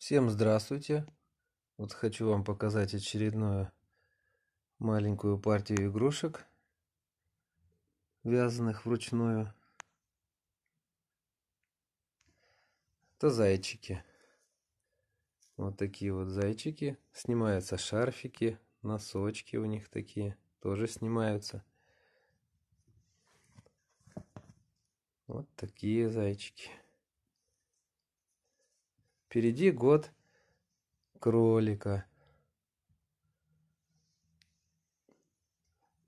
Всем здравствуйте! Вот хочу вам показать очередную маленькую партию игрушек, вязаных вручную. Это зайчики. Вот такие вот зайчики. Снимаются шарфики, носочки у них такие тоже снимаются. Вот такие зайчики. Впереди год кролика.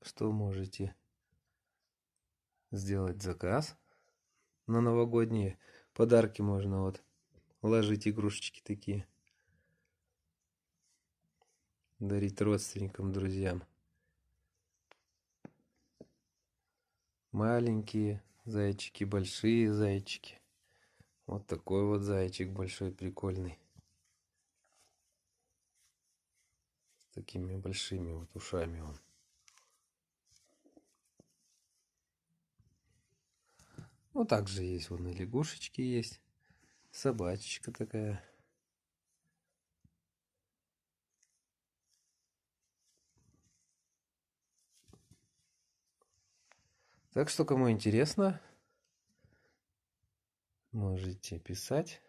Что можете сделать заказ на новогодние подарки можно вот ложить игрушечки такие. Дарить родственникам, друзьям. Маленькие зайчики, большие зайчики. Вот такой вот зайчик большой, прикольный. С такими большими вот ушами он. Ну, также есть вон и лягушечки есть. Собачечка такая. Так что, кому интересно, можете писать